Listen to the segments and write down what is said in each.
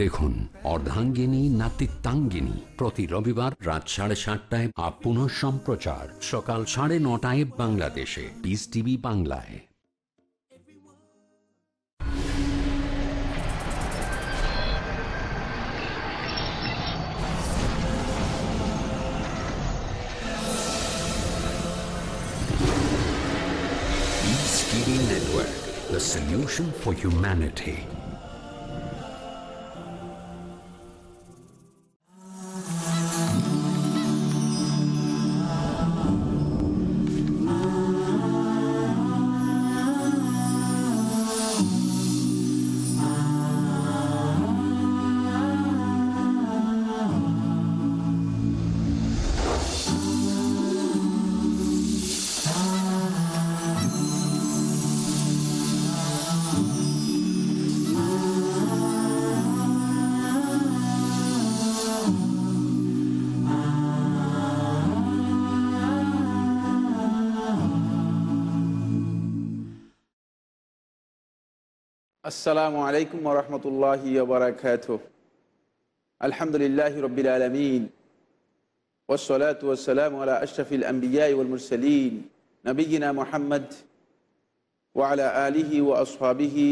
দেখুন অর্ধাঙ্গিনী নাতিত্বাঙ্গিনী প্রতি রবিবার রাত সাড়ে সাতটায় আপন সম্প্রচার সকাল সাড়ে নটায় বাংলাদেশে পিস টিভি বাংলায় the solution for humanity. আসসালামু আলাইকুম রহমতুল্লাহি আলহামদুলিল্লাহ রবিল আলমিন ওসলাত আশরফিল আম্বিয়ালমুরসলিন নবীনা মোহাম্মদ ওয়ালা আলিহি ও আসহাবিহি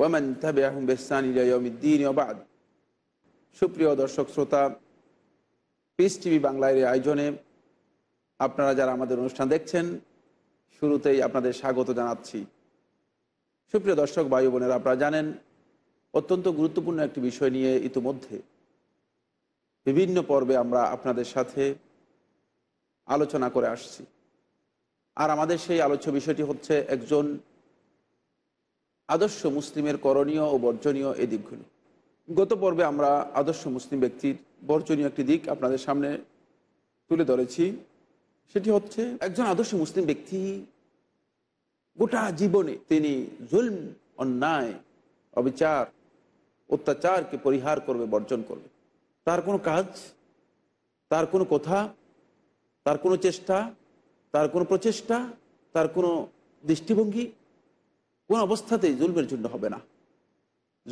ওমন তাবে আহম বেসানিদ্দিন ওবাদ সুপ্রিয় দর্শক শ্রোতা পিস টিভি বাংলার আয়োজনে আপনারা যারা আমাদের অনুষ্ঠান দেখছেন শুরুতেই আপনাদের স্বাগত জানাচ্ছি সুপ্রিয় দর্শক বায়ু বোনেরা আপনারা জানেন অত্যন্ত গুরুত্বপূর্ণ একটি বিষয় নিয়ে ইতিমধ্যে বিভিন্ন পর্বে আমরা আপনাদের সাথে আলোচনা করে আসছি আর আমাদের সেই আলোচ্য বিষয়টি হচ্ছে একজন আদর্শ মুসলিমের করণীয় ও বর্জনীয় এ দিকগুলো গত পর্বে আমরা আদর্শ মুসলিম ব্যক্তির বর্জনীয় একটি দিক আপনাদের সামনে তুলে ধরেছি সেটি হচ্ছে একজন আদর্শ মুসলিম ব্যক্তি গোটা জীবনে তিনি জুলম অন্যায় অবিচার অত্যাচারকে পরিহার করবে বর্জন করবে তার কোনো কাজ তার কোনো কথা তার কোনো চেষ্টা তার কোনো প্রচেষ্টা তার কোনো দৃষ্টিভঙ্গি কোন অবস্থাতেই জুলমের জন্য হবে না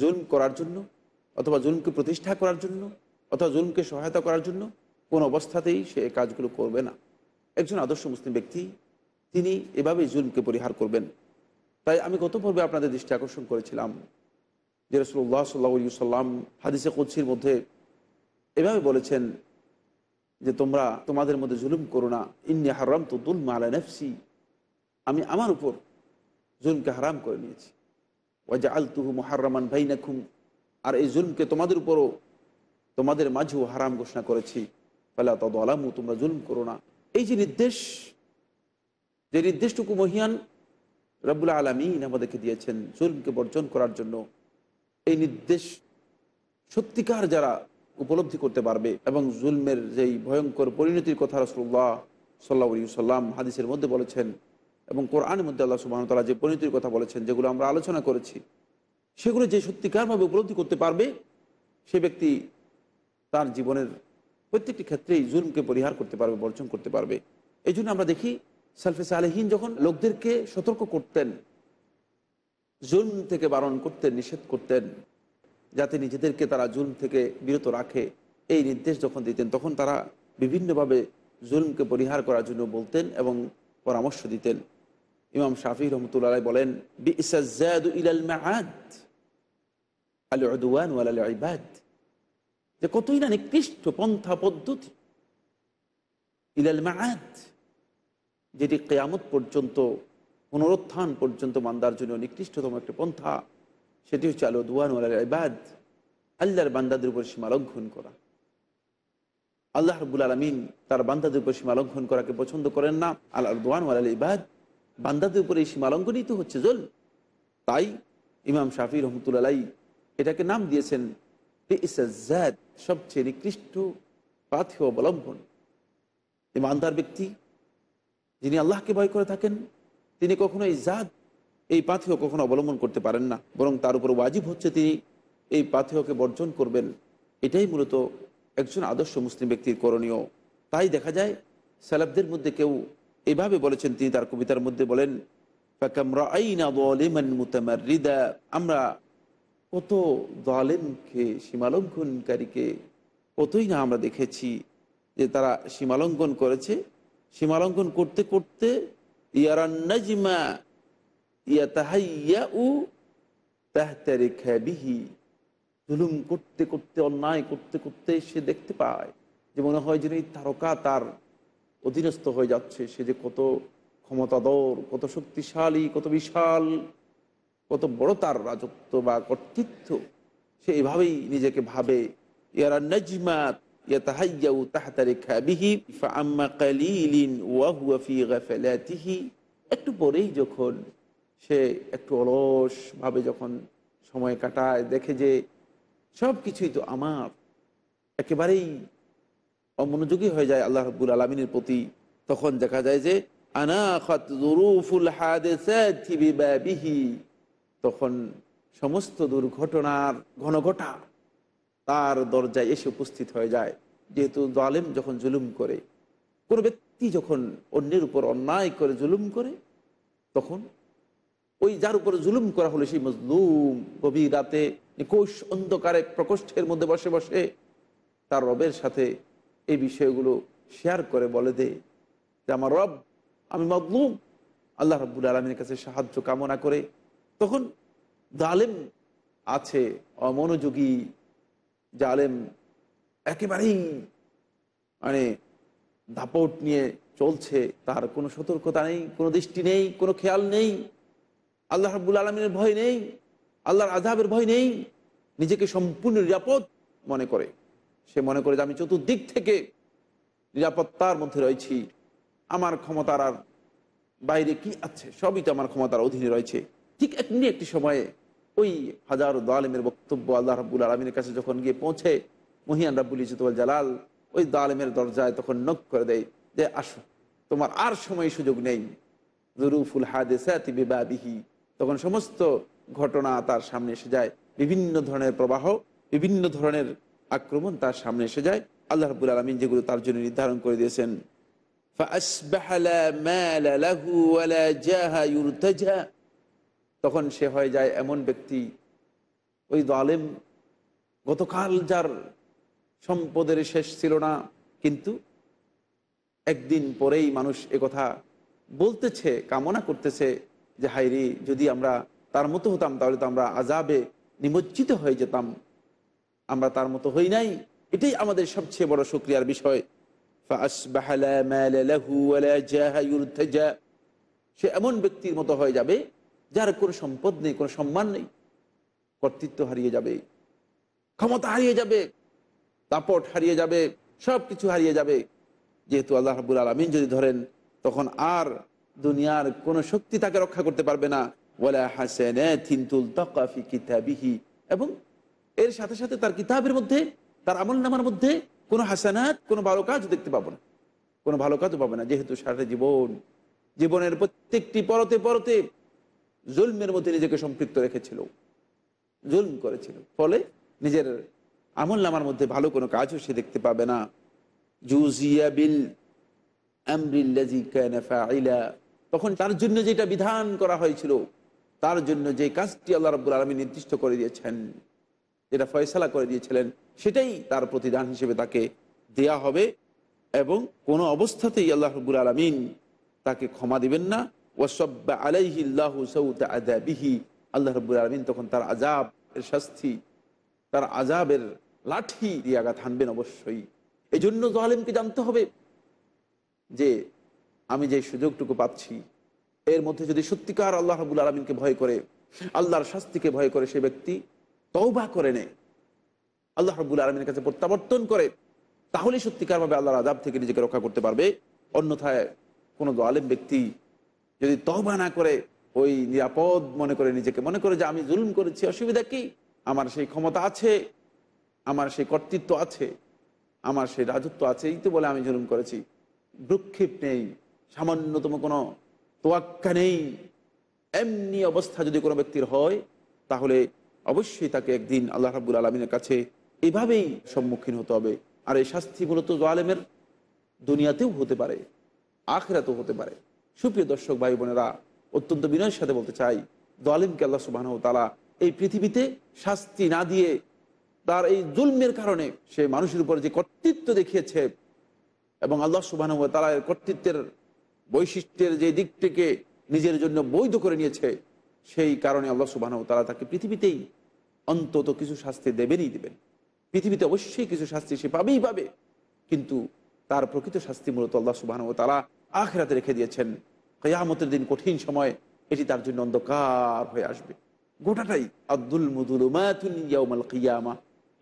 জুলম করার জন্য অথবা জুলমকে প্রতিষ্ঠা করার জন্য অথবা জুলমকে সহায়তা করার জন্য কোন অবস্থাতেই সে কাজগুলো করবে না একজন আদর্শ মুসলিম ব্যক্তি তিনি এভাবেই জুলকে পরিহার করবেন তাই আমি গত পর্বে আপনাদের দৃষ্টি আকর্ষণ করেছিলাম যে রসুল্লাহ সাল্লা সাল্লাম হাদিসে কুৎসির মধ্যে এভাবে বলেছেন যে তোমরা তোমাদের মধ্যে জুলুম করো না ইন্নি হারাম তো দুল মালা নেফসি আমি আমার উপর জুলকে হারাম করে নিয়েছি ওয়াজা আল তুহু মোহার্রামান ভাই নাখুম আর এই জুলকে তোমাদের উপরও তোমাদের মাঝেও হারাম ঘোষণা করেছি ফলে তদ আলামু তোমরা জুলুম করো না এই যে নির্দেশ যে নির্দিষ্টটুকু মহিয়ান রব্বুল আলমিন আমাদেরকে দিয়েছেন জুলকে বর্জন করার জন্য এই নির্দেশ সত্যিকার যারা উপলব্ধি করতে পারবে এবং জুলমের যেই ভয়ঙ্কর পরিণতির কথা রসুল্লাহ সাল্লা সাল্লাম হাদিসের মধ্যে বলেছেন এবং কোরআনের মধ্যে আল্লাহ সুবাহতালা যে পরিণতির কথা বলেছেন যেগুলো আমরা আলোচনা করেছি সেগুলো যে সত্যিকারভাবে উপলব্ধি করতে পারবে সে ব্যক্তি তার জীবনের প্রত্যেকটি ক্ষেত্রেই জুলমকে পরিহার করতে পারবে বর্জন করতে পারবে এই আমরা দেখি সালফে সালেহীন যখন লোকদেরকে সতর্ক করতেন জুলম থেকে বারণ করতেন নিষেধ করতেন যাতে নিজেদেরকে তারা জুলম থেকে বিরত রাখে এই নির্দেশ যখন দিতেন তখন তারা বিভিন্নভাবে জুলমকে পরিহার করার জন্য বলতেন এবং পরামর্শ দিতেন ইমাম শাফি রহমতুল্লাহ বলেন যে কতই না নিকৃষ্ট পন্থা পদ্ধতি ইলাল মাহাদ যেটি কেয়ামত পর্যন্ত পুনরুত্থান পর্যন্ত মান্দার জন্য নিকৃষ্টতম একটি পন্থা সেটি হচ্ছে আলো দুয়ান ইবাদ আল্লাহর বান্দাদের উপর সীমা লঙ্ঘন করা আল্লাহ রবুল আলমিন তার বান্দাদের উপর সীমা লঙ্ঘন করাকে পছন্দ করেন না আল্লাহ দোয়ান আল ইবাদ বান্দাদের উপর এই সীমা লঙ্ঘনই তো হচ্ছে জল তাই ইমাম শাফি রহমতুল্লাহ এটাকে নাম দিয়েছেন সবচেয়ে নিকৃষ্ট পাথেয় অবলম্বন ইমানদার ব্যক্তি যিনি আল্লাহকে ভয় করে থাকেন তিনি কখনো এই জাত এই পাথেয় কখনো অবলম্বন করতে পারেন না বরং তার উপর ওয়াজিব হচ্ছে তিনি এই পাথেয়কে বর্জন করবেন এটাই মূলত একজন আদর্শ মুসলিম ব্যক্তির করণীয় তাই দেখা যায় সালাবদের মধ্যে কেউ এভাবে বলেছেন তিনি তার কবিতার মধ্যে বলেন আমরা কত দলেমকে সীমালঙ্ঘনকারীকে কতই না আমরা দেখেছি যে তারা সীমালঙ্ঘন করেছে সীমালঙ্ঘন করতে করতে ইয়ারান্নাজিমা ইয়া তাহাইয়া উ করতে করতে অন্যায় করতে করতে সে দেখতে পায় যে মনে হয় যে এই তারকা তার অধীনস্থ হয়ে যাচ্ছে সে যে কত ক্ষমতাধর কত শক্তিশালী কত বিশাল কত বড় তার রাজত্ব বা কর্তৃত্ব সে এভাবেই নিজেকে ভাবে ইয়ারা নজমাত একটু পরেই যখন সে একটু অলসভাবে যখন সময় কাটায় দেখে যে সব কিছুই তো আমার একেবারেই অমনোযোগী হয়ে যায় আল্লাহ রব্বুল আলমিনের প্রতি তখন দেখা যায় যে তখন সমস্ত দুর্ঘটনার ঘনঘটা তার দরজায় এসে উপস্থিত হয়ে যায় যেহেতু জালেম যখন জুলুম করে কোনো ব্যক্তি যখন অন্যের উপর অন্যায় করে জুলুম করে তখন ওই যার উপর জুলুম করা হলো সেই মজলুম গভীর রাতে নিকোষ অন্ধকারে প্রকোষ্ঠের মধ্যে বসে বসে তার রবের সাথে এই বিষয়গুলো শেয়ার করে বলে দে যে আমার রব আমি মজলুম আল্লাহ রব্বুল আলমীর কাছে সাহায্য কামনা করে তখন দালেম আছে অমনোযোগী যে আলেম একেবারেই মানে দাপট নিয়ে চলছে তার কোনো সতর্কতা নেই কোনো দৃষ্টি নেই কোনো খেয়াল নেই আল্লাহ হাবুল আলমিনের ভয় নেই আল্লাহর আজহাবের ভয় নেই নিজেকে সম্পূর্ণ নিরাপদ মনে করে সে মনে করে যে আমি চতুর্দিক থেকে নিরাপত্তার মধ্যে রয়েছি আমার ক্ষমতার আর বাইরে কি আছে সবই তো আমার ক্ষমতার অধীনে রয়েছে ঠিক এমনি একটি সময়ে ওই হাজার দালেমের বক্তব্য আল্লাহ রাবুল আলমিনের কাছে যখন গিয়ে পৌঁছে মহিয়ান রাবুল ইজতুল জালাল ওই দালেমের দরজায় তখন নখ করে দেয় যে আসো তোমার আর সময় সুযোগ নেই জরুফুল হাদেসাতি বিবাদিহি তখন সমস্ত ঘটনা তার সামনে এসে যায় বিভিন্ন ধরনের প্রবাহ বিভিন্ন ধরনের আক্রমণ তার সামনে এসে যায় আল্লাহ রাবুল আলমিন যেগুলো তার জন্য নির্ধারণ করে দিয়েছেন فأصبح لا مال له ولا جاه يرتجى তখন সে হয়ে যায় এমন ব্যক্তি ওই দলেম গতকাল যার সম্পদের শেষ ছিল না কিন্তু একদিন পরেই মানুষ কথা বলতেছে কামনা করতেছে যে হাইরি যদি আমরা তার মতো হতাম তাহলে তো আমরা আজাবে নিমজ্জিত হয়ে যেতাম আমরা তার মতো হই নাই এটাই আমাদের সবচেয়ে বড় সুক্রিয়ার বিষয় সে এমন ব্যক্তির মতো হয়ে যাবে যার কোনো সম্পদ নেই কোনো সম্মান নেই কর্তৃত্ব হারিয়ে যাবে ক্ষমতা হারিয়ে যাবে তাপট হারিয়ে যাবে সব কিছু হারিয়ে যাবে যেহেতু আল্লাহ হাবুল আলমিন যদি ধরেন তখন আর দুনিয়ার কোনো শক্তি তাকে রক্ষা করতে পারবে না এবং এর সাথে সাথে তার কিতাবের মধ্যে তার আমল নামার মধ্যে কোনো হাসানাত কোনো ভালো কাজ দেখতে পাবো না কোনো ভালো কাজও পাবে না যেহেতু সারা জীবন জীবনের প্রত্যেকটি পরতে পরতে জুলমের মধ্যে নিজেকে সম্পৃক্ত রেখেছিল জুলম করেছিল ফলে নিজের আমল নামার মধ্যে ভালো কোনো কাজও সে দেখতে পাবে না জুজিয়াবিল তখন তার জন্য যেটা বিধান করা হয়েছিল তার জন্য যে কাজটি আল্লাহ রব্বুল আলমী নির্দিষ্ট করে দিয়েছেন যেটা ফয়সালা করে দিয়েছিলেন সেটাই তার প্রতিদান হিসেবে তাকে দেয়া হবে এবং কোনো অবস্থাতেই আল্লাহ রব্বুল আলমিন তাকে ক্ষমা দিবেন না ওয়াসব্বা আলাইহিল্লাহ সৌদ আদাবিহি আল্লাহ রব্বুল আলমিন তখন তার আজাব এর শাস্তি তার আজাবের লাঠি দিয়ে আঘাত হানবেন অবশ্যই এই জন্য জহালিমকে জানতে হবে যে আমি যে সুযোগটুকু পাচ্ছি এর মধ্যে যদি সত্যিকার আল্লাহ রবুল আলমিনকে ভয় করে আল্লাহর শাস্তিকে ভয় করে সে ব্যক্তি তওবা করে নেয় আল্লাহ রব্বুল আলমীর কাছে প্রত্যাবর্তন করে তাহলে সত্যিকারভাবে আল্লাহর আজাব থেকে নিজেকে রক্ষা করতে পারবে অন্যথায় কোনো আলেম ব্যক্তি যদি তবা না করে ওই নিরাপদ মনে করে নিজেকে মনে করে যে আমি জুলুম করেছি অসুবিধা কি আমার সেই ক্ষমতা আছে আমার সেই কর্তৃত্ব আছে আমার সেই রাজত্ব আছে এই তো বলে আমি জুলুম করেছি ভ্রুক্ষেপ নেই সামান্যতম কোনো তোয়াক্কা নেই এমনি অবস্থা যদি কোনো ব্যক্তির হয় তাহলে অবশ্যই তাকে একদিন আল্লাহ রাবুল আলমিনের কাছে এভাবেই সম্মুখীন হতে হবে আর এই শাস্তি মূলত জোয়ালেমের দুনিয়াতেও হতে পারে আখরাতেও হতে পারে সুপ্রিয় দর্শক ভাই বোনেরা অত্যন্ত বিনয়ের সাথে বলতে চাই দলিমকে আল্লাহ সুবাহ তালা এই পৃথিবীতে শাস্তি না দিয়ে তার এই জুলমের কারণে সে মানুষের উপর যে কর্তৃত্ব দেখিয়েছে এবং আল্লাহ সুবাহ তালা এর কর্তৃত্বের বৈশিষ্ট্যের যে দিকটিকে নিজের জন্য বৈধ করে নিয়েছে সেই কারণে আল্লাহ সুবাহ তালা তাকে পৃথিবীতেই অন্তত কিছু শাস্তি দেবেনই দেবেন পৃথিবীতে অবশ্যই কিছু শাস্তি সে পাবেই পাবে কিন্তু তার প্রকৃত শাস্তি মূলত আল্লাহ সুবাহ তালা আখেরাতে রেখে দিয়েছেন কেয়ামতের দিন কঠিন সময় এটি তার জন্য অন্ধকার হয়ে আসবে গোটাটাই আব্দুল মুদুল মুদুলুমাতুল কিয়ামা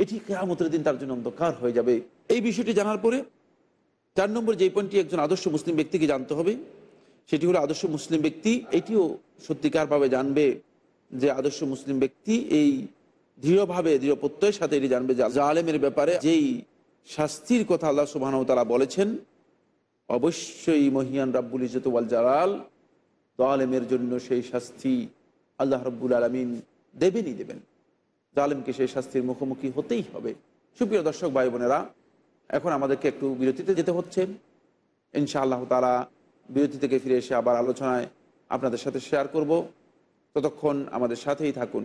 এটি কেয়ামতের দিন তার জন্য অন্ধকার হয়ে যাবে এই বিষয়টি জানার পরে চার নম্বর যে পয়েন্টটি একজন আদর্শ মুসলিম ব্যক্তিকে জানতে হবে সেটি হলো আদর্শ মুসলিম ব্যক্তি এটিও সত্যিকারভাবে জানবে যে আদর্শ মুসলিম ব্যক্তি এই দৃঢ়ভাবে দৃঢ় প্রত্যয়ের সাথে এটি জানবে যে আলেমের ব্যাপারে যেই শাস্তির কথা আল্লাহ সুবাহ তারা বলেছেন অবশ্যই মহিয়ান রাব্বুল ইজত ওয়াল জালাল আলেমের জন্য সেই শাস্তি আল্লাহ রব্বুল আলমিন দেবেনই দেবেন জালেমকে সেই শাস্তির মুখোমুখি হতেই হবে সুপ্রিয় দর্শক ভাই বোনেরা এখন আমাদেরকে একটু বিরতিতে যেতে হচ্ছে ইনশা আল্লাহ তালা বিরতি থেকে ফিরে এসে আবার আলোচনায় আপনাদের সাথে শেয়ার করব ততক্ষণ আমাদের সাথেই থাকুন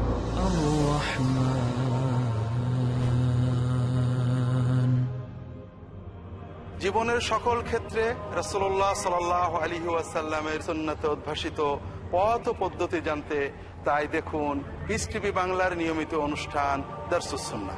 জীবনের সকল ক্ষেত্রে রসোল্লাহ সাল আলী ওয়াসাল্লামের সুন্নাতে উদ্ভাসিত পথ পদ্ধতি জানতে তাই দেখুন পিস টিভি বাংলার নিয়মিত অনুষ্ঠান দর্শুসন্না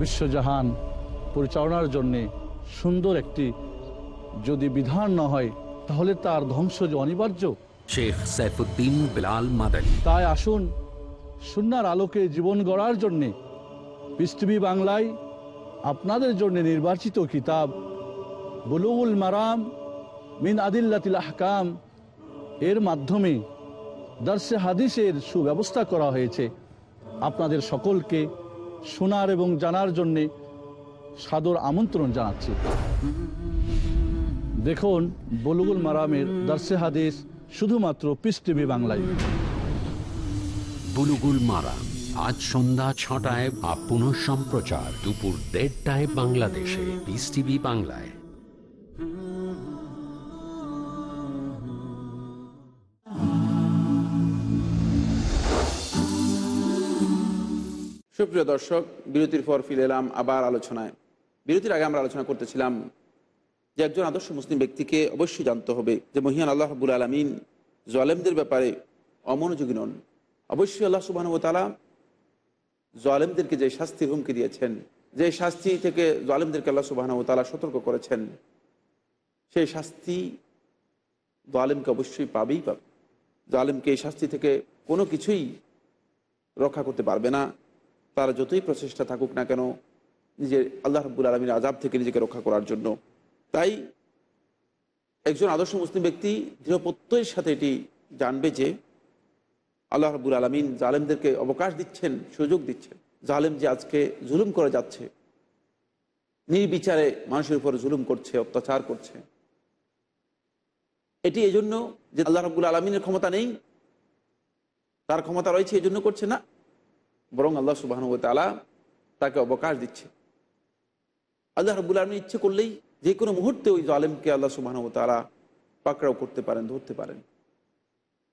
বিশ্বজাহান পরিচালনার জন্যে সুন্দর একটি যদি বিধান না হয় তাহলে তার ধ্বংস যে অনিবার্য শেখ সাইফুদ্দিন বিলাল মাদানী তাই আসুন সুনার আলোকে জীবন গড়ার জন্যে পৃথিবী বাংলায় আপনাদের জন্য নির্বাচিত কিতাব বুলুল মারাম মিন আদিল্লাতিল আহকাম এর মাধ্যমে দার্সে হাদিসের সুব্যবস্থা করা হয়েছে আপনাদের সকলকে শোনার এবং জানার জন্যে সাদর আমন্ত্রণ জানাচ্ছি দেখুন বলুগুল মারামের দার্সে হাদিস শুধুমাত্র পিস টিভি বাংলায় বুলুগুল মারাম আজ সন্ধ্যা ছটায় আপন সম্প্রচার দুপুর দেড়টায় বাংলাদেশে পিস টিভি বাংলায় সুপ্রিয় দর্শক বিরতির পর ফিরে এলাম আবার আলোচনায় বিরতির আগে আমরা আলোচনা করতেছিলাম যে একজন আদর্শ মুসলিম ব্যক্তিকে অবশ্যই জানতে হবে যে মহিয়ান আল্লাহ হাবুল আলমিন জোয়ালেমদের ব্যাপারে অমনোযোগী নন অবশ্যই আল্লাহ সুবাহানুতালা জোয়ালেমদেরকে যে শাস্তির হুমকি দিয়েছেন যে শাস্তি থেকে জোয়ালেমদেরকে আল্লাহ সুবাহানুতালা সতর্ক করেছেন সেই শাস্তি জোয়ালেমকে অবশ্যই পাবেই পাবে জোয়ালেমকে এই শাস্তি থেকে কোনো কিছুই রক্ষা করতে পারবে না তার যতই প্রচেষ্টা থাকুক না কেন নিজের আল্লাহ রব্বুল আলমীর আজাব থেকে নিজেকে রক্ষা করার জন্য তাই একজন আদর্শ মুসলিম ব্যক্তি দৃঢ়প্রত্যয়ের সাথে এটি জানবে যে আল্লাহ রব্বুল আলমিন জালেমদেরকে অবকাশ দিচ্ছেন সুযোগ দিচ্ছেন জালেম যে আজকে জুলুম করে যাচ্ছে নির্বিচারে মানুষের উপর জুলুম করছে অত্যাচার করছে এটি এজন্য যে আল্লাহ রব্বুল আলমিনের ক্ষমতা নেই তার ক্ষমতা রয়েছে এজন্য করছে না বরং আল্লাহ তালা তাকে অবকাশ দিচ্ছে আল্লাহ রবুল আলমী ইচ্ছে করলেই যে কোনো মুহূর্তে ওই জালেমকে আল্লাহ তালা পাকড়াও করতে পারেন ধরতে পারেন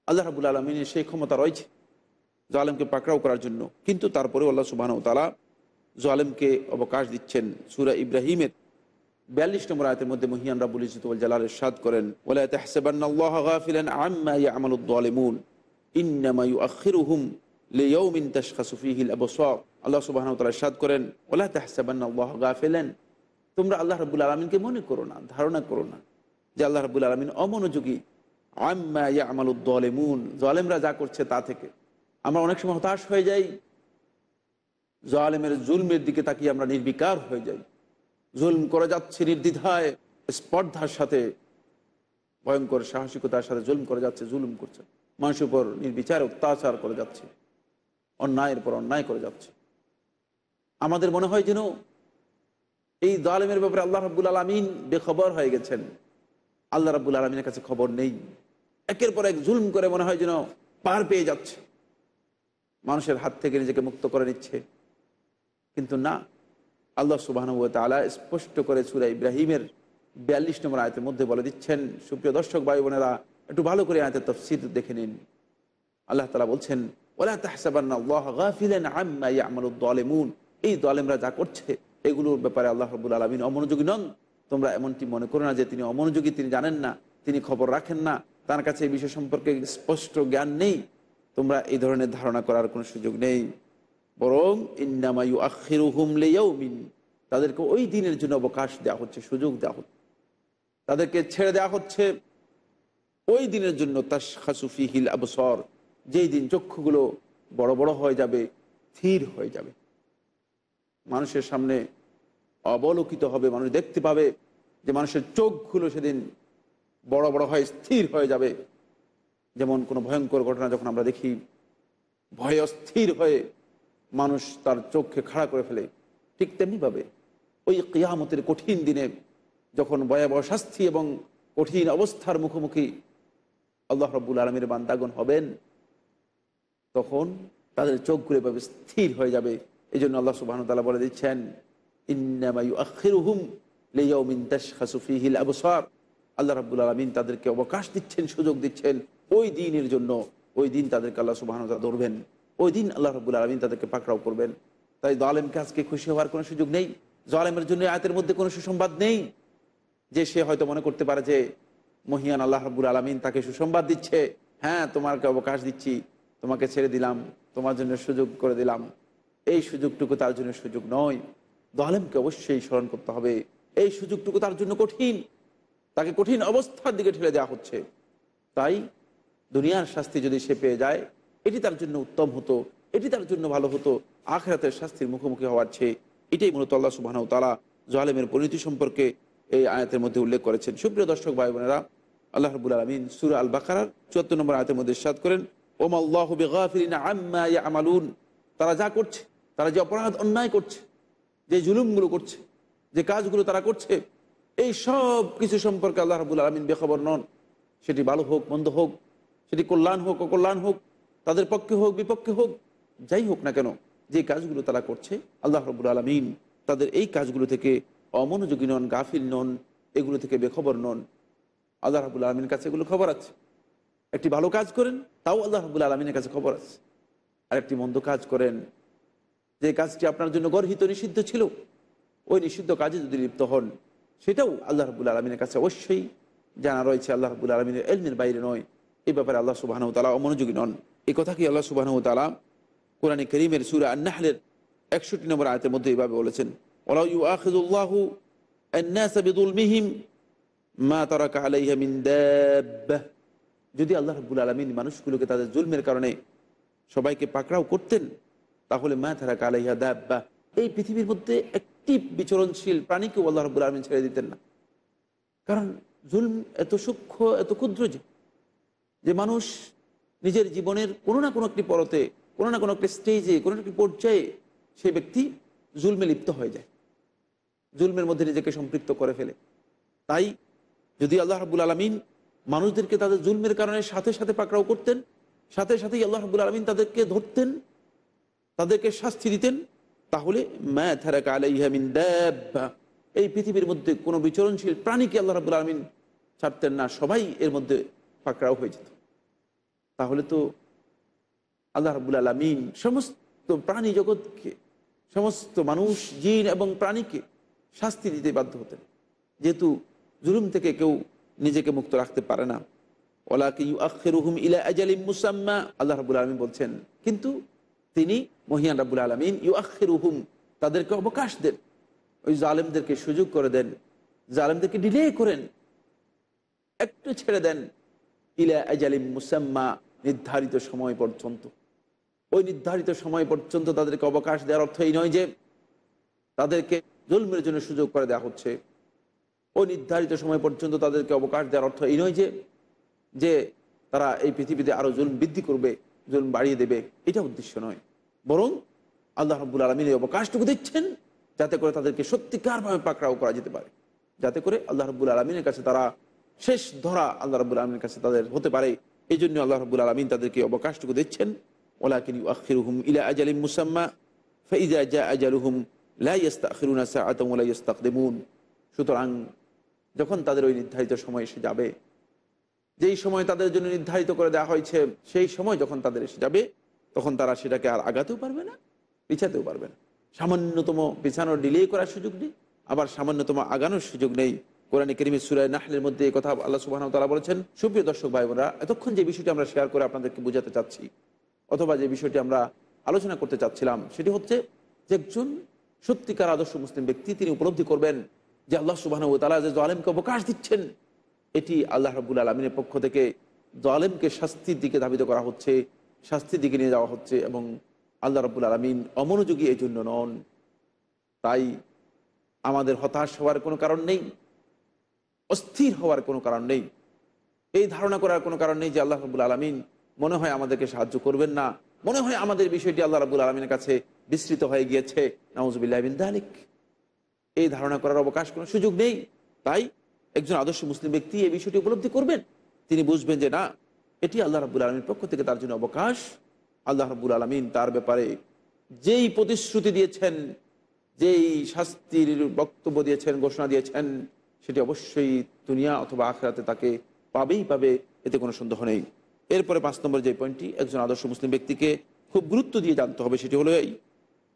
আল্লাহ রবুল আলমিনের সেই ক্ষমতা রয়েছে জালেমকে পাকড়াও করার জন্য কিন্তু তারপরেও আল্লাহ তালা জোয়ালেমকে অবকাশ দিচ্ছেন সুরা ইব্রাহিমের বিয়াল্লিশ নম্বর আয়তের মধ্যে মহিয়ান রাবুল ইসুল জালাল সাদ করেন ওলায়াত হাসেবান্না আম্মা ইয়ামালুদ্দালিমুন ইন্নামায়ু আখিরুহুম লেয়ৌমিন তাসফিহিল আল্লাহ সুবাহন তালা সাদ করেন ওলা তাহসাবান আল্লাহ গাফেলেন তোমরা আল্লাহ রবুল আলমিনকে মনে করো না ধারণা করো না যে আল্লাহ রবুল আলমিন অমনোযোগী আম্মা জলেমরা যা করছে তা থেকে আমরা অনেক সময় হতাশ হয়ে যাই জলেমের জুলমের দিকে তাকিয়ে আমরা নির্বিকার হয়ে যাই জুলম করা যাচ্ছে নির্দ্বিধায় স্পর্ধার সাথে ভয়ঙ্কর সাহসিকতার সাথে জুলম করা যাচ্ছে জুলুম করছে মানুষের উপর নির্বিচার অত্যাচার করে যাচ্ছে অন্যায়ের পর অন্যায় করে যাচ্ছে আমাদের মনে হয় যেন এই জালেমের ব্যাপারে আল্লাহ রাবুল আলমিন বেখবর হয়ে গেছেন আল্লাহ রাবুল আলমিনের কাছে খবর নেই একের পর এক জুলম করে মনে হয় যেন পার পেয়ে যাচ্ছে মানুষের হাত থেকে নিজেকে মুক্ত করে নিচ্ছে কিন্তু না আল্লাহ সুবাহানুবত আলা স্পষ্ট করে সুরা ইব্রাহিমের বিয়াল্লিশ নম্বর আয়তের মধ্যে বলে দিচ্ছেন সুপ্রিয় দর্শক ভাই বোনেরা একটু ভালো করে আয়তের তফসির দেখে নিন আল্লাহ তালা বলছেন ওলা তাহসাবান্না আল্লাহ গাফিলেন আম্মা ইয়ামালুদ দলেমুন এই দলেমরা যা করছে এগুলোর ব্যাপারে আল্লাহ রবুল আলমিন অমনোযোগী নন তোমরা এমনটি মনে করো না যে তিনি অমনোযোগী তিনি জানেন না তিনি খবর রাখেন না তার কাছে এই বিষয় সম্পর্কে স্পষ্ট জ্ঞান নেই তোমরা এই ধরনের ধারণা করার কোনো সুযোগ নেই বরং ইন্নামায়ু আখির হুমলেও মিন তাদেরকে ওই দিনের জন্য অবকাশ দেওয়া হচ্ছে সুযোগ দেওয়া হচ্ছে তাদেরকে ছেড়ে দেওয়া হচ্ছে ওই দিনের জন্য তার খাসুফি হিল আবসর যেই দিন চক্ষুগুলো বড় বড় হয়ে যাবে স্থির হয়ে যাবে মানুষের সামনে অবলোকিত হবে মানুষ দেখতে পাবে যে মানুষের চোখগুলো সেদিন বড় বড় হয় স্থির হয়ে যাবে যেমন কোনো ভয়ঙ্কর ঘটনা যখন আমরা দেখি ভয় অস্থির হয়ে মানুষ তার চোখকে খাড়া করে ফেলে ঠিক তেমনিভাবে ওই কেয়ামতের কঠিন দিনে যখন ভয়াবহ শাস্তি এবং কঠিন অবস্থার মুখোমুখি আল্লাহ রব্বুল আলমীর বান্দাগণ হবেন তখন তাদের চোখ ঘুরে পাবে স্থির হয়ে যাবে এই জন্য আল্লাহ তালা বলে দিচ্ছেন ইন্নামায়ু আখিরুহুম লেয়াউমিন তাসফিহিল আবসার আল্লাহ রাবুল আলমিন তাদেরকে অবকাশ দিচ্ছেন সুযোগ দিচ্ছেন ওই দিনের জন্য ওই দিন তাদেরকে আল্লাহ সুবাহতা ধরবেন ওই দিন আল্লাহ রাবুল আলমিন তাদেরকে পাকড়াও করবেন তাই দলেমকে আজকে খুশি হওয়ার কোনো সুযোগ নেই জলেমের জন্য আয়তের মধ্যে কোনো সুসংবাদ নেই যে সে হয়তো মনে করতে পারে যে মহিয়ান আল্লাহ রাবুল আলমিন তাকে সুসংবাদ দিচ্ছে হ্যাঁ তোমাকে অবকাশ দিচ্ছি তোমাকে ছেড়ে দিলাম তোমার জন্য সুযোগ করে দিলাম এই সুযোগটুকু তার জন্য সুযোগ নয় দলেমকে অবশ্যই স্মরণ করতে হবে এই সুযোগটুকু তার জন্য কঠিন তাকে কঠিন অবস্থার দিকে ঠেলে দেওয়া হচ্ছে তাই দুনিয়ার শাস্তি যদি সে পেয়ে যায় এটি তার জন্য উত্তম হতো এটি তার জন্য ভালো হতো আখরাতের শাস্তির মুখোমুখি হওয়ার চেয়ে এটাই মূলত আল্লাহ সুবাহানাও তালা জোয়ালেমের পরিণতি সম্পর্কে এই আয়াতের মধ্যে উল্লেখ করেছেন সুপ্রিয় দর্শক ভাই বোনেরা আল্লাহ রবুল আলমিন সুর আল বাকার চুয়াত্তর নম্বর আয়াতের মধ্যে সাদ করেন আমালুন তারা যা করছে তারা যে অপরাধ অন্যায় করছে যে জুলুমগুলো করছে যে কাজগুলো তারা করছে এই সব কিছু সম্পর্কে আল্লাহ রাবুল আলমিন বেখবর নন সেটি ভালো হোক মন্দ হোক সেটি কল্যাণ হোক অকল্যাণ হোক তাদের পক্ষে হোক বিপক্ষে হোক যাই হোক না কেন যে কাজগুলো তারা করছে আল্লাহ রবুল আলমিন তাদের এই কাজগুলো থেকে অমনোযোগী নন গাফিল নন এগুলো থেকে বেখবর নন আল্লাহ রাবুল আলমিন কাছে এগুলো খবর আছে একটি ভালো কাজ করেন তাও আল্লাহ রাবুল আলমিনের কাছে খবর আছে আর একটি মন্দ কাজ করেন যে কাজটি আপনার জন্য গর্হিত নিষিদ্ধ ছিল ওই নিষিদ্ধ কাজে যদি লিপ্ত হন সেটাও আল্লাহ রাবুল আলমিনের কাছে অবশ্যই জানা রয়েছে আল্লাহ রাবুল আলমিনের এলমের বাইরে নয় এই ব্যাপারে আল্লাহ সুবাহানু তালা অমনোযোগী নন এই কথা কি আল্লাহ সুবাহানু তালা কোরআনে করিমের সুরা আন্নাহলের একষট্টি নম্বর আয়তের মধ্যে এইভাবে বলেছেন ওলা ইউ আখিদুল্লাহু الناس بظلمهم যদি আল্লাহ রব্বুল আলমিন মানুষগুলোকে তাদের জুলমের কারণে সবাইকে পাকড়াও করতেন তাহলে মা তারা কালাইহা দাব্বা এই পৃথিবীর মধ্যে একটি বিচরণশীল প্রাণীকেও আল্লাহ রব্বুল আলমিন ছেড়ে দিতেন না কারণ জুলম এত সূক্ষ্ম এত ক্ষুদ্র যে মানুষ নিজের জীবনের কোনো না কোনো একটি পরতে কোনো না কোনো একটি স্টেজে কোনো একটি পর্যায়ে সে ব্যক্তি জুলমে লিপ্ত হয়ে যায় জুলমের মধ্যে নিজেকে সম্পৃক্ত করে ফেলে তাই যদি আল্লাহ রাবুল আলমিন মানুষদেরকে তাদের জুলমের কারণে সাথে সাথে পাকড়াও করতেন সাথে সাথেই আল্লাহ হাবুল আলমিন তাদেরকে ধরতেন তাদেরকে শাস্তি দিতেন তাহলে এই পৃথিবীর মধ্যে কোনো বিচরণশীল প্রাণীকে আল্লাহ রাবুল আলমিন ছাড়তেন না সবাই এর মধ্যে পাকড়াও হয়ে যেত তাহলে তো আল্লাহ রাবুল আলমিন সমস্ত প্রাণী জগৎকে সমস্ত মানুষ জিন এবং প্রাণীকে শাস্তি দিতে বাধ্য হতেন যেহেতু জুলুম থেকে কেউ নিজেকে মুক্ত রাখতে পারে না ওলা ইউ আখেরুহুম ইলা আজালিম মুসাম্মা আল্লাহ রাবুল আলমী বলছেন কিন্তু তিনি মহিয়ান রাবুল আলমিন ইউ আখেরুহুম তাদেরকে অবকাশ দেন ওই জালেমদেরকে সুযোগ করে দেন জালেমদেরকে ডিলে করেন একটু ছেড়ে দেন ইলা আজালিম মুসাম্মা নির্ধারিত সময় পর্যন্ত ওই নির্ধারিত সময় পর্যন্ত তাদেরকে অবকাশ দেওয়ার অর্থ এই নয় যে তাদেরকে জুলমের জন্য সুযোগ করে দেওয়া হচ্ছে ও নির্ধারিত সময় পর্যন্ত তাদেরকে অবকাশ দেওয়ার অর্থ এই নয় যে যে তারা এই পৃথিবীতে আরও জুল বৃদ্ধি করবে জুল বাড়িয়ে দেবে এটা উদ্দেশ্য নয় বরং আল্লাহ রব্বুল আলমিন এই অবকাশটুকু দিচ্ছেন যাতে করে তাদেরকে সত্যিকারভাবে পাকড়াও করা যেতে পারে যাতে করে আল্লাহ রব্বুল আলমিনের কাছে তারা শেষ ধরা আল্লাহ রব্বুল আলমীর কাছে তাদের হতে পারে এই জন্য আল্লাহ রব্বুল আলমিন তাদেরকে অবকাশটুকু দিচ্ছেন ওলাকিন আখিরুহুম ইলা আজালিম মুসাম্মা ফা ইজা জা আজালুহুম লা ইয়াস্তাখিরুনা সাআতাম ওয়া লা দেমুন সুতরাং যখন তাদের ওই নির্ধারিত সময় এসে যাবে যেই সময় তাদের জন্য নির্ধারিত করে দেওয়া হয়েছে সেই সময় যখন তাদের এসে যাবে তখন তারা সেটাকে আর আগাতেও পারবে না পিছাতেও পারবে না সামান্যতম পিছানোর ডিলে করার সুযোগ নেই আবার সামান্যতম আগানোর সুযোগ নেই কোরআন করিমি সুরায় নাহলের মধ্যে এই কথা আল্লাহ সুবাহ তারা বলেছেন সুপ্রিয় দর্শক ভাই বোনরা এতক্ষণ যে বিষয়টি আমরা শেয়ার করে আপনাদেরকে বোঝাতে চাচ্ছি অথবা যে বিষয়টি আমরা আলোচনা করতে চাচ্ছিলাম সেটি হচ্ছে যে একজন সত্যিকার আদর্শ মুসলিম ব্যক্তি তিনি উপলব্ধি করবেন যে আল্লাহ সুবাহ তালা যে জলেমকে অবকাশ দিচ্ছেন এটি আল্লাহ রবুল আলমিনের পক্ষ থেকে জলেমকে শাস্তির দিকে ধাবিত করা হচ্ছে শাস্তির দিকে নিয়ে যাওয়া হচ্ছে এবং আল্লাহ রবুল আলমিন অমনোযোগী এই জন্য নন তাই আমাদের হতাশ হওয়ার কোনো কারণ নেই অস্থির হওয়ার কোনো কারণ নেই এই ধারণা করার কোনো কারণ নেই যে আল্লাহ রবুল আলমিন মনে হয় আমাদেরকে সাহায্য করবেন না মনে হয় আমাদের বিষয়টি আল্লাহ রবুল আলমিনের কাছে বিস্তৃত হয়ে গিয়েছে নওয়াজ বিল্লাহ বিন দালিক এই ধারণা করার অবকাশ কোনো সুযোগ নেই তাই একজন আদর্শ মুসলিম ব্যক্তি এই বিষয়টি উপলব্ধি করবেন তিনি বুঝবেন যে না এটি আল্লাহ রাবুল আলমীর পক্ষ থেকে তার জন্য অবকাশ আল্লাহ রাবুল আলমিন তার ব্যাপারে যেই প্রতিশ্রুতি দিয়েছেন যেই শাস্তির বক্তব্য দিয়েছেন ঘোষণা দিয়েছেন সেটি অবশ্যই দুনিয়া অথবা আখরাতে তাকে পাবেই পাবে এতে কোনো সন্দেহ নেই এরপরে পাঁচ নম্বর যে পয়েন্টটি একজন আদর্শ মুসলিম ব্যক্তিকে খুব গুরুত্ব দিয়ে জানতে হবে সেটি হলো এই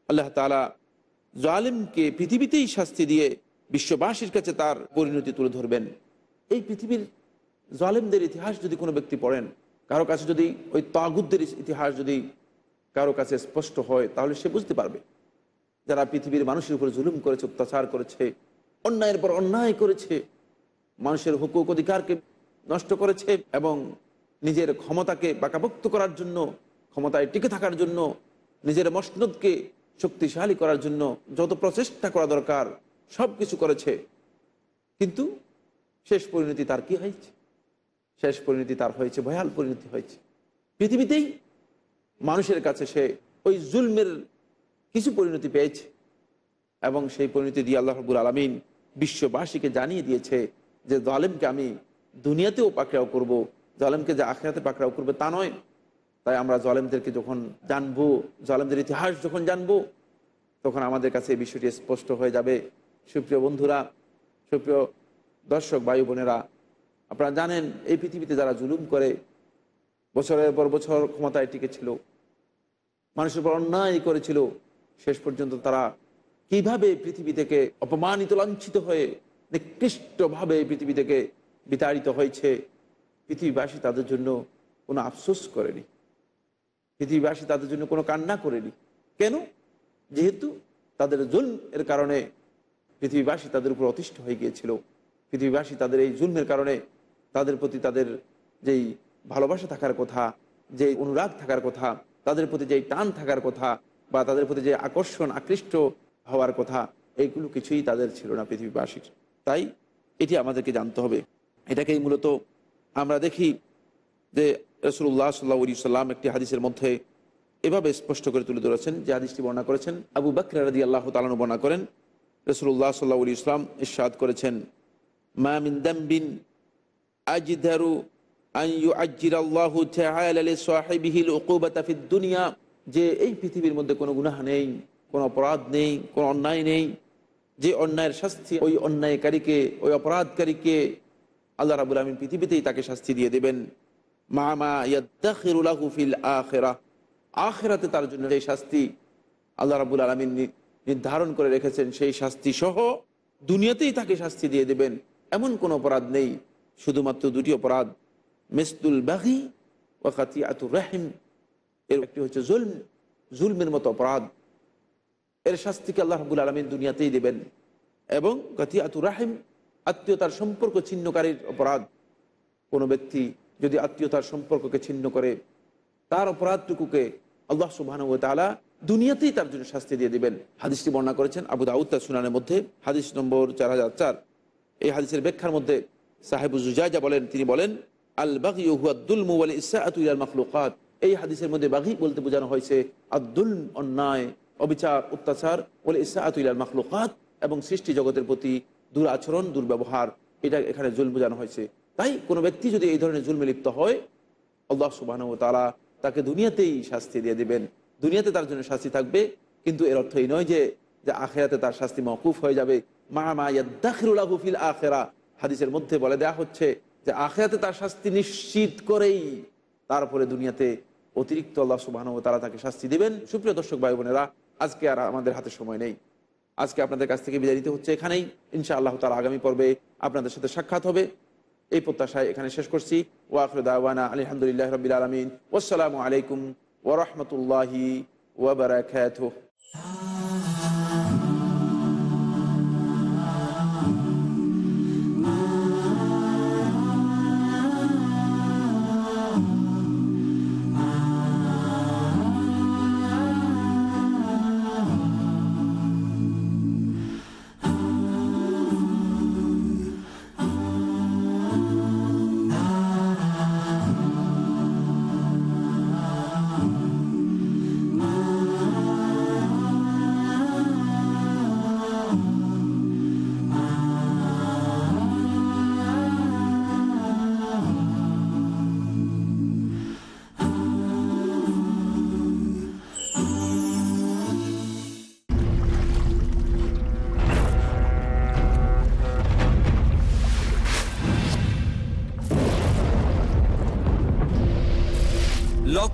আল্লাহ তালা জালিমকে পৃথিবীতেই শাস্তি দিয়ে বিশ্ববাসীর কাছে তার পরিণতি তুলে ধরবেন এই পৃথিবীর জালেমদের ইতিহাস যদি কোনো ব্যক্তি পড়েন কারো কাছে যদি ওই তাগুদ্দের ইতিহাস যদি কারো কাছে স্পষ্ট হয় তাহলে সে বুঝতে পারবে যারা পৃথিবীর মানুষের উপর জুলুম করেছে অত্যাচার করেছে অন্যায়ের পর অন্যায় করেছে মানুষের হুকুক অধিকারকে নষ্ট করেছে এবং নিজের ক্ষমতাকে পাকাভুক্ত করার জন্য ক্ষমতায় টিকে থাকার জন্য নিজের মসনদকে শক্তিশালী করার জন্য যত প্রচেষ্টা করা দরকার সব কিছু করেছে কিন্তু শেষ পরিণতি তার কি হয়েছে শেষ পরিণতি তার হয়েছে ভয়াল পরিণতি হয়েছে পৃথিবীতেই মানুষের কাছে সে ওই জুলমের কিছু পরিণতি পেয়েছে এবং সেই পরিণতি দিয়ে আল্লাহ হাবুল আলমিন বিশ্ববাসীকে জানিয়ে দিয়েছে যে জালেমকে আমি দুনিয়াতেও পাকড়াও করব জালেমকে যে আখেরাতে পাকড়াও করবে তা নয় তাই আমরা জলেমদেরকে যখন জানবো জলেমদের ইতিহাস যখন জানবো তখন আমাদের কাছে এই বিষয়টি স্পষ্ট হয়ে যাবে সুপ্রিয় বন্ধুরা সুপ্রিয় দর্শক বায়ু বোনেরা আপনারা জানেন এই পৃথিবীতে যারা জুলুম করে বছরের পর বছর ক্ষমতায় টিকেছিল মানুষের উপর অন্যায় করেছিল শেষ পর্যন্ত তারা কিভাবে পৃথিবী থেকে অপমানিত লাঞ্ছিত হয়ে নিকৃষ্টভাবে পৃথিবী থেকে বিতাড়িত হয়েছে পৃথিবীবাসী তাদের জন্য কোনো আফসোস করেনি পৃথিবীবাসী তাদের জন্য কোনো কান্না করেনি কেন যেহেতু তাদের জুল এর কারণে পৃথিবীবাসী তাদের উপর অতিষ্ঠ হয়ে গিয়েছিল পৃথিবীবাসী তাদের এই জুলের কারণে তাদের প্রতি তাদের যেই ভালোবাসা থাকার কথা যে অনুরাগ থাকার কথা তাদের প্রতি যেই টান থাকার কথা বা তাদের প্রতি যে আকর্ষণ আকৃষ্ট হওয়ার কথা এইগুলো কিছুই তাদের ছিল না পৃথিবীবাসীর তাই এটি আমাদেরকে জানতে হবে এটাকেই মূলত আমরা দেখি যে রসুল্লাহ সাল্লা উলি সাল্লাম একটি হাদিসের মধ্যে এভাবে স্পষ্ট করে তুলে ধরেছেন যে হাদিসটি বর্ণনা করেছেন আবু বাকর রাজি আল্লাহ তালন বর্ণনা করেন রসুল্লাহ সাল্লা উলি ইসলাম ইসাদ করেছেন মা ওকুবাতাফিদ দুনিয়া যে এই পৃথিবীর মধ্যে কোনো গুনাহ নেই কোনো অপরাধ নেই কোনো অন্যায় নেই যে অন্যায়ের শাস্তি ওই অন্যায়কারীকে ওই অপরাধকারীকে আল্লাহ রাবুল আলমিন পৃথিবীতেই তাকে শাস্তি দিয়ে দেবেন মামা আখেরা আখেরাতে তার জন্য যে শাস্তি আল্লাহ রাবুল আলমিন নির্ধারণ করে রেখেছেন সেই শাস্তি সহ দুনিয়াতেই তাকে শাস্তি দিয়ে দেবেন এমন কোনো অপরাধ নেই শুধুমাত্র দুটি অপরাধ মেসতুল বাহি ওয়াকাতি আতুর রাহিম এর একটি হচ্ছে জুলম জুলমের মতো অপরাধ এর শাস্তিকে আল্লাহ রাবুল আলমিন দুনিয়াতেই দেবেন এবং কাতি আতুর রাহিম আত্মীয়তার সম্পর্ক ছিন্নকারীর অপরাধ কোনো ব্যক্তি যদি আত্মীয়তার সম্পর্ককে ছিন্ন করে তার অপরাধটুকুকে আল্লাহ সুবাহানু তালা দুনিয়াতেই তার জন্য শাস্তি দিয়ে দিবেন হাদিসটি বর্ণনা করেছেন আবু দাউদ সুনানের মধ্যে হাদিস নম্বর চার হাজার চার এই হাদিসের ব্যাখ্যার মধ্যে সাহেবুজুজাইজা বলেন তিনি বলেন আল বাকি ইহুয়াদ্দুল মুআল ইসাআতুল মখলুকাত এই হাদিসের মধ্যে বাঘি বলতে বোঝানো হয়েছে আব্দুল অন্যায় অবিচার অত্যাচার বলে ইসাআতুল মখলুকাত এবং সৃষ্টি জগতের প্রতি দুরাচরণ দুর্ব্যবহার এটা এখানে জুল বোঝানো হয়েছে তাই কোনো ব্যক্তি যদি এই ধরনের জুলমে লিপ্ত হয় আল্লাহ সুবাহ তারা তাকে দুনিয়াতেই শাস্তি দিয়ে দেবেন দুনিয়াতে তার জন্য শাস্তি থাকবে কিন্তু এর অর্থ এই নয় যে আখেরাতে তার শাস্তি মকুফ হয়ে যাবে মা মা ইয়াদ্দাখিরুল্লাহুফিল আখেরা হাদিসের মধ্যে বলে দেয়া হচ্ছে যে আখেরাতে তার শাস্তি নিশ্চিত করেই তারপরে দুনিয়াতে অতিরিক্ত আল্লাহ সুবাহন তারা তাকে শাস্তি দেবেন সুপ্রিয় দর্শক ভাই বোনেরা আজকে আর আমাদের হাতে সময় নেই আজকে আপনাদের কাছ থেকে বিদায় নিতে হচ্ছে এখানেই ইনশা আল্লাহ তারা আগামী পর্বে আপনাদের সাথে সাক্ষাৎ হবে এই প্রত্যাশায় এখানে শেষ করছি ওয়াকর দাওয়ানা আলহামদুলিল্লাহ রবিল আলমিন ওসালামু আলাইকুম ওরহমতুল্লাহি ওবরাকাত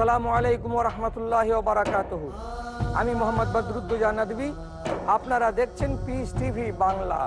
সালামু আলাইকুম রহমতুল্লাহ আমি মোহাম্মদ বদরুদ্দুজা নদী আপনারা দেখছেন পিস টিভি বাংলা